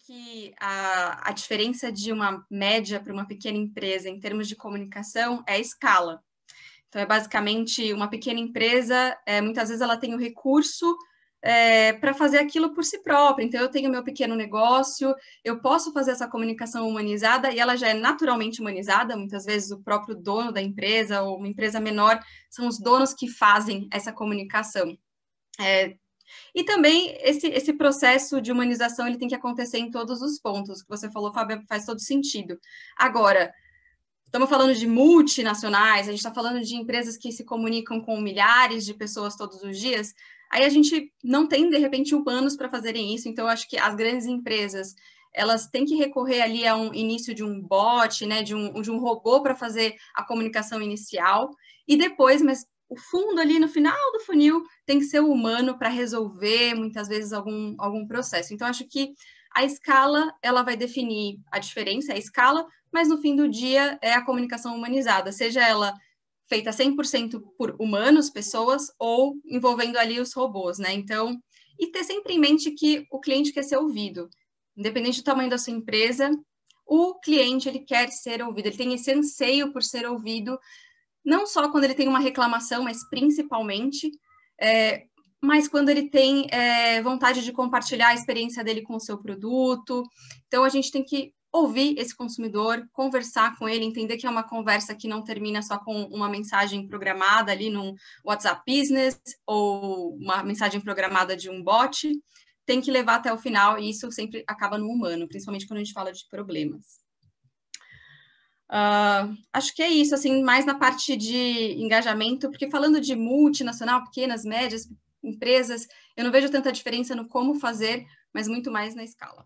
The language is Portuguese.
que a, a diferença de uma média para uma pequena empresa em termos de comunicação é a escala. Então, é basicamente uma pequena empresa, é, muitas vezes ela tem o recurso é, para fazer aquilo por si própria. Então, eu tenho meu pequeno negócio, eu posso fazer essa comunicação humanizada e ela já é naturalmente humanizada. Muitas vezes, o próprio dono da empresa ou uma empresa menor são os donos que fazem essa comunicação. É, e também esse, esse processo de humanização ele tem que acontecer em todos os pontos. que você falou, Fábio, faz todo sentido. Agora, estamos falando de multinacionais, a gente está falando de empresas que se comunicam com milhares de pessoas todos os dias. Aí a gente não tem, de repente, humanos para fazerem isso. Então, eu acho que as grandes empresas elas têm que recorrer ali a um início de um bot, né, de um, de um robô para fazer a comunicação inicial, e depois, mas o fundo ali no final do funil tem que ser o humano para resolver muitas vezes algum, algum processo. Então, acho que a escala ela vai definir a diferença, a escala, mas no fim do dia é a comunicação humanizada, seja ela feita 100% por humanos, pessoas, ou envolvendo ali os robôs, né? Então, e ter sempre em mente que o cliente quer ser ouvido, independente do tamanho da sua empresa, o cliente ele quer ser ouvido, ele tem esse anseio por ser ouvido não só quando ele tem uma reclamação, mas principalmente, é, mas quando ele tem é, vontade de compartilhar a experiência dele com o seu produto. Então, a gente tem que ouvir esse consumidor, conversar com ele, entender que é uma conversa que não termina só com uma mensagem programada ali num WhatsApp Business ou uma mensagem programada de um bot, tem que levar até o final e isso sempre acaba no humano, principalmente quando a gente fala de problemas. Uh, acho que é isso, assim, mais na parte de engajamento, porque falando de multinacional, pequenas, médias, empresas, eu não vejo tanta diferença no como fazer, mas muito mais na escala.